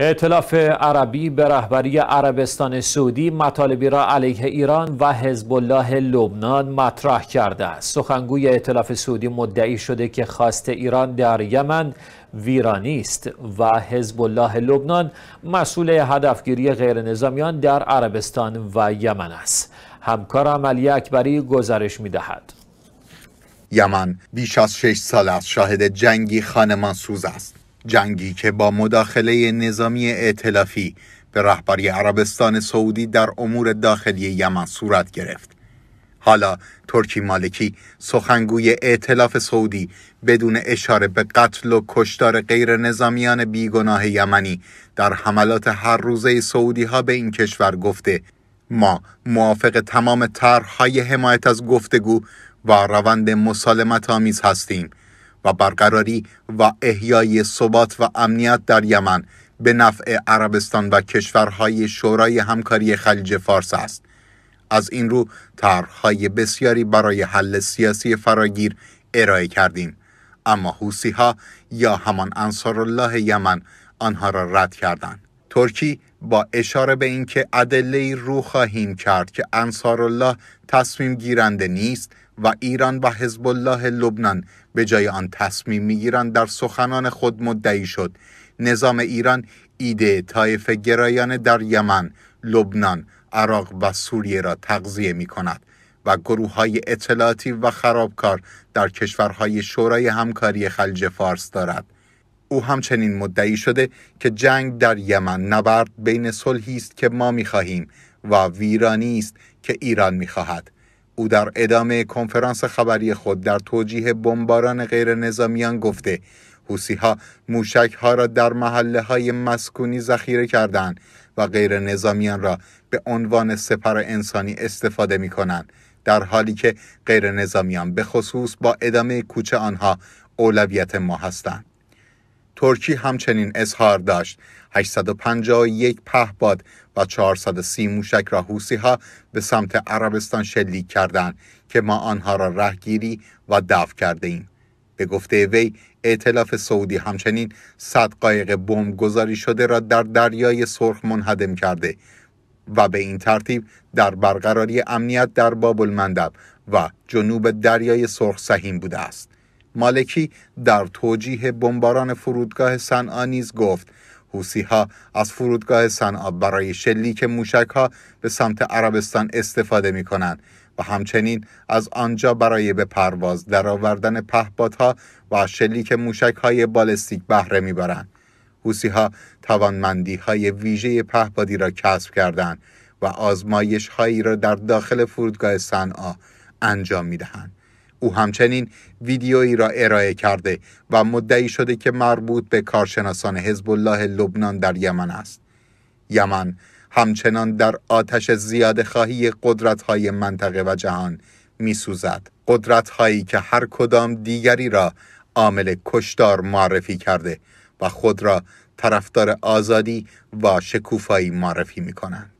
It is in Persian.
اعتلاف عربی به رهبری عربستان سعودی مطالبی را علیه ایران و حزب الله لبنان مطرح کرده است. سخنگوی اعتلاف سعودی مدعی شده که خواست ایران در یمن ویرانی است و حزب الله لبنان مسئول هدفگیری غیرنظامیان در عربستان و یمن است. همکار عملی اکبری گزارش می‌دهد. یمن بیش از شش سال از شاهد جنگی خانمان سوز است. جنگی که با مداخله نظامی ائتلافی به رهبری عربستان سعودی در امور داخلی یمن صورت گرفت حالا ترکی مالکی سخنگوی ائتلاف سعودی بدون اشاره به قتل و کشتار غیر نظامیان بیگناه یمنی در حملات هر روزه سعودی ها به این کشور گفته ما موافق تمام طرحهای حمایت از گفتگو و روند مسالمت آمیز هستیم و برقراری و احیای ثبات و امنیت در یمن به نفع عربستان و کشورهای شورای همکاری خلیج فارس است از این رو طرحهای بسیاری برای حل سیاسی فراگیر ارائه کردیم اما حوسی ها یا همان انصار الله یمن آنها را رد کردند ترکی با اشاره به اینکه ادله رو خواهیم کرد که انصار الله تصمیم گیرنده نیست و ایران و حزب الله لبنان به جای آن تصمیم میگیرند در سخنان خود مدعی شد نظام ایران ایده طایف گرایان در یمن، لبنان، عراق و سوریه را تغذیه می کند و گروه های اطلاعاتی و خرابکار در کشورهای شورای همکاری خلج فارس دارد. او همچنین مدعی شده که جنگ در یمن نبرد بین صلحی است که ما میخواهیم و ویرانی است که ایران میخواهد او در ادامه کنفرانس خبری خود در توجیه بمباران غیر نظامیان گفته حوسی ها ها را در محله های مسکونی ذخیره کردند و غیر نظامیان را به عنوان سپر انسانی استفاده می کنند در حالی که غیر نظامیان به خصوص با ادامه کوچه آنها اولویت ما هستند ترکی همچنین اظهار داشت 851 پهباد و 430 موشک را حوسی ها به سمت عربستان شلیک کردند که ما آنها را رهگیری و دفع کرده ایم. به گفته وی ائتلاف سعودی همچنین صد قایق بمب گذاری شده را در دریای سرخ منهدم کرده و به این ترتیب در برقراری امنیت در باب المندب و جنوب دریای سرخ سهیم بوده است. مالکی در توجیه بمباران فرودگاه صنعا نیز گفت حوسی ها از فرودگاه صنعا برای شلیک موشک ها به سمت عربستان استفاده می کنند و همچنین از آنجا برای به پرواز درآوردن پهپادها و شلیک موشک های بالستیک بهره میبرند حوسی ها توانمندی های ویژه پهپادی را کسب کردند و آزمایش هایی را در داخل فرودگاه صنعا انجام می دهند. او همچنین ویدیویی را ارائه کرده و مدعی شده که مربوط به کارشناسان حزب الله لبنان در یمن است یمن همچنان در آتش زیاد خواهی قدرت های منطقه و جهان می سوزد. قدرت هایی که هر کدام دیگری را عامل کشدار معرفی کرده و خود را طرفدار آزادی و شکوفایی معرفی می کنند.